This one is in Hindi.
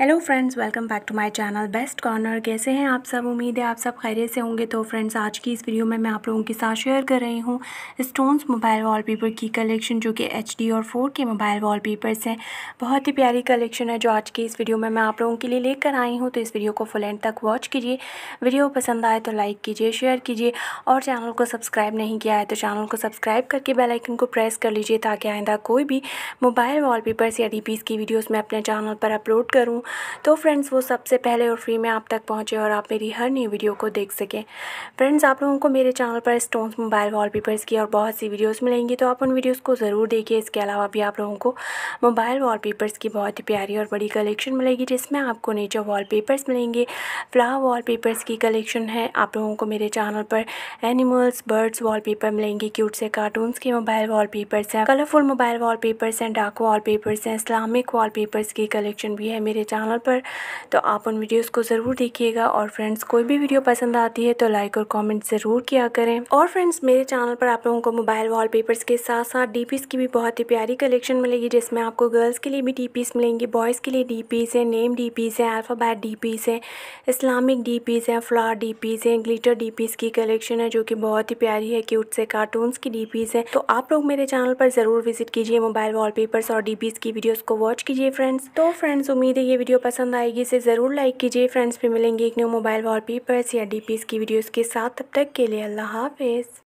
hello friends welcome back to my channel best corner कैसे हैं आप सब उम्मीद है आप सब खैरियत से होंगे तो फ्रेंड्स आज की इस वीडियो में मैं आप लोगों के साथ शेयर कर रही हूँ स्टोन्स मोबाइल वॉलपेपर की कलेक्शन जो कि एच और फोर के मोबाइल वॉलपेपर्स हैं बहुत ही प्यारी कलेक्शन है जो आज की इस वीडियो में मैं आप लोगों के लिए लेकर आई हूँ तो इस वीडियो को फुल एंड तक वॉच कीजिए वीडियो पसंद आए तो लाइक कीजिए शेयर कीजिए और चैनल को सब्सक्राइब नहीं किया है तो चैनल को सब्सक्राइब करके बेलाइकन को प्रेस कर लीजिए ताकि आइंदा कोई भी मोबाइल वाल या डी की वीडियोज़ मैं अपने चैनल पर अपलोड करूँ तो फ्रेंड्स वो सबसे पहले और फ्री में आप तक पहुँचे और आप मेरी हर नई वीडियो को देख सकें फ्रेंड्स आप लोगों को मेरे चैनल पर स्टोन्स मोबाइल वॉलपेपर्स की और बहुत सी वीडियोज़ मिलेंगी तो आप उन वीडियोज़ को ज़रूर देखिए इसके अलावा भी आप लोगों को मोबाइल वाल की बहुत ही प्यारी और बड़ी कलेक्शन मिलेगी जिसमें आपको नेचर वाल मिलेंगे फ्लावर वाल की कलेक्शन है आप लोगों को मेरे चैनल पर एनिमल्स बर्ड्स पेपर मिलेंगे क्यूट से कार्टून्स के मोबाइल पेपर्स हैं कलरफुल मोबाइल पेपर्स हैं डार्क पेपर्स हैं इस्लामिक पेपर्स की कलेक्शन भी है मेरे चैनल चैनल पर तो आप उन वीडियोस को ज़रूर देखिएगा और फ्रेंड्स कोई भी वीडियो पसंद आती है तो लाइक और कमेंट ज़रूर किया करें और फ्रेंड्स मेरे चैनल पर आप लोगों को मोबाइल वॉलपेपर्स के साथ साथ डी की भी बहुत ही प्यारी कलेक्शन मिलेगी जिसमें आपको गर्ल्स के लिए भी डी मिलेंगी बॉयज़ के लिए डीपीस है नेम डी डीपीस है अल्फ़ाबैट डी डीपीस है इस्लामिक डीपीस है फ्लावर डीपीस है डी डीपीस की कलेक्शन है जो कि बहुत ही प्यारी है क्यूट से कार्टून्स की डीपीस है तो आप लोग मेरे चैनल पर ज़रूर विजिट कीजिए मोबाइल वॉलपेपर्स और डीपीस की वीडियोज़ को वॉच कीजिए फ्रेंड्स तो फ्रेंड्स उम्मीद है ये वीडियो पसंद आएगी इसे ज़रूर लाइक कीजिए फ्रेंड्स भी मिलेंगे एक न्यू मोबाइल वॉलपेपर्स या डीपीस की वीडियोस के साथ तब तक के लिए अल्लाह हाफिज़